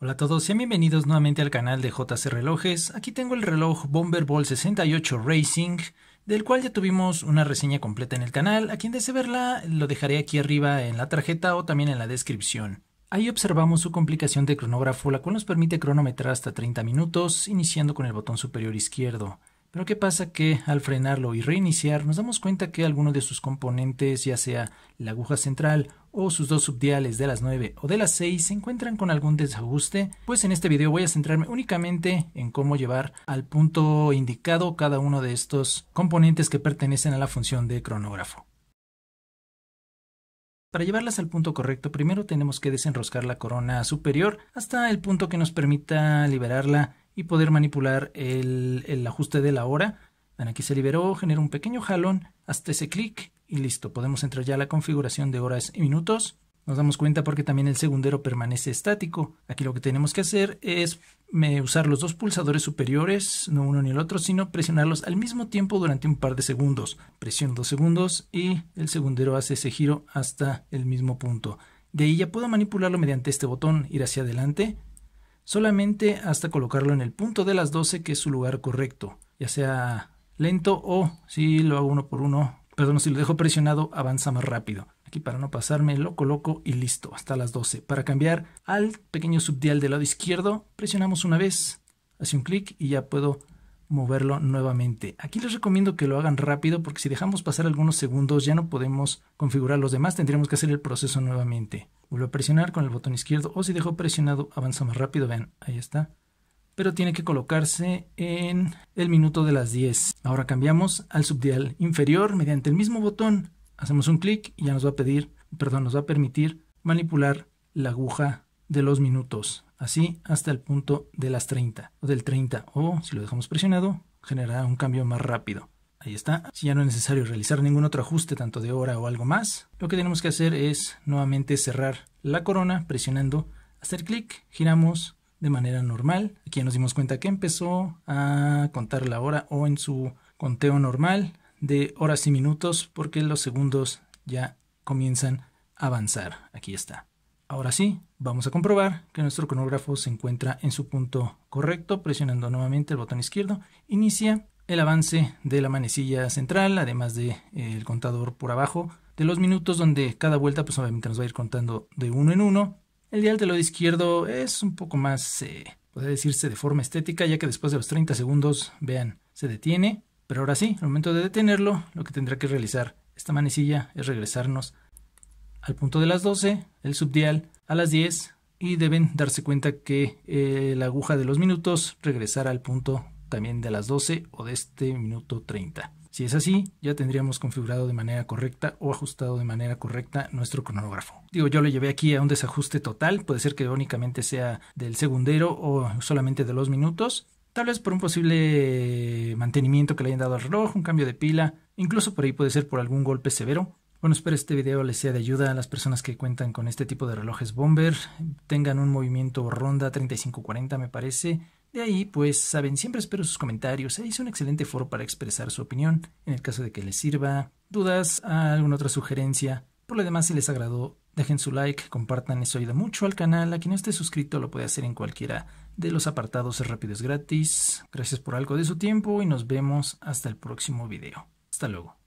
Hola a todos, sean bienvenidos nuevamente al canal de JC Relojes. Aquí tengo el reloj Bomber Ball 68 Racing, del cual ya tuvimos una reseña completa en el canal. A quien desee verla, lo dejaré aquí arriba en la tarjeta o también en la descripción. Ahí observamos su complicación de cronógrafo, la cual nos permite cronometrar hasta 30 minutos, iniciando con el botón superior izquierdo. Pero ¿qué pasa que al frenarlo y reiniciar nos damos cuenta que alguno de sus componentes, ya sea la aguja central o sus dos subdiales de las 9 o de las 6 se encuentran con algún desajuste? Pues en este video voy a centrarme únicamente en cómo llevar al punto indicado cada uno de estos componentes que pertenecen a la función de cronógrafo. Para llevarlas al punto correcto, primero tenemos que desenroscar la corona superior hasta el punto que nos permita liberarla y poder manipular el, ajuste de la hora. aquí se liberó, genera un pequeño jalón, hasta ese clic y listo, podemos entrar ya a la configuración de horas y minutos. Nos damos cuenta porque también el segundero permanece estático. Aquí lo que tenemos que hacer es usar los dos pulsadores superiores, no uno ni el otro, sino presionarlos al mismo tiempo durante un par de segundos. Presiono dos segundos y el segundero hace ese giro hasta el mismo punto. De ahí ya puedo manipularlo mediante este botón, ir hacia adelante, solamente hasta colocarlo en el punto de las 12 que es su lugar correcto, ya sea lento o si lo hago uno por uno, perdón, si lo dejo presionado avanza más rápido. Aquí para no pasarme lo coloco y listo, hasta las 12. Para cambiar al pequeño subdial del lado izquierdo, presionamos una vez, hace un clic y ya puedo moverlo nuevamente. Aquí les recomiendo que lo hagan rápido porque si dejamos pasar algunos segundos ya no podemos configurar los demás, tendremos que hacer el proceso nuevamente. Vuelvo a presionar con el botón izquierdo o si dejo presionado avanza más rápido, vean, ahí está. Pero tiene que colocarse en el minuto de las 10. Ahora cambiamos al subdial inferior mediante el mismo botón. Hacemos un clic y ya nos va a pedir, perdón, nos va a permitir manipular la aguja de los minutos, así hasta el punto de las 30 o del 30 o si lo dejamos presionado generará un cambio más rápido. Ahí está. Si ya no es necesario realizar ningún otro ajuste, tanto de hora o algo más, lo que tenemos que hacer es nuevamente cerrar la corona presionando hacer clic. Giramos de manera normal. Aquí ya nos dimos cuenta que empezó a contar la hora o en su conteo normal de horas y minutos porque los segundos ya comienzan a avanzar. Aquí está. Ahora sí, vamos a comprobar que nuestro cronógrafo se encuentra en su punto correcto, presionando nuevamente el botón izquierdo. Inicia el avance de la manecilla central, además del de, eh, contador por abajo, de los minutos donde cada vuelta pues obviamente nos va a ir contando de uno en uno. El dial del lado izquierdo es un poco más, eh, puede decirse de forma estética, ya que después de los 30 segundos, vean, se detiene. Pero ahora sí, el momento de detenerlo, lo que tendrá que realizar esta manecilla es regresarnos al punto de las 12, el subdial a las 10 y deben darse cuenta que eh, la aguja de los minutos regresará al punto también de las 12 o de este minuto 30. Si es así, ya tendríamos configurado de manera correcta o ajustado de manera correcta nuestro cronógrafo. Digo, yo lo llevé aquí a un desajuste total, puede ser que únicamente sea del segundero o solamente de los minutos, tal vez por un posible mantenimiento que le hayan dado al reloj, un cambio de pila, incluso por ahí puede ser por algún golpe severo, bueno, espero este video les sea de ayuda a las personas que cuentan con este tipo de relojes bomber, tengan un movimiento ronda 3540 me parece. De ahí, pues saben, siempre espero sus comentarios, es un excelente foro para expresar su opinión, en el caso de que les sirva, dudas, alguna otra sugerencia. Por lo demás, si les agradó, dejen su like, compartan, eso ayuda mucho al canal, a quien no esté suscrito lo puede hacer en cualquiera de los apartados rápidos gratis. Gracias por algo de su tiempo y nos vemos hasta el próximo video. Hasta luego.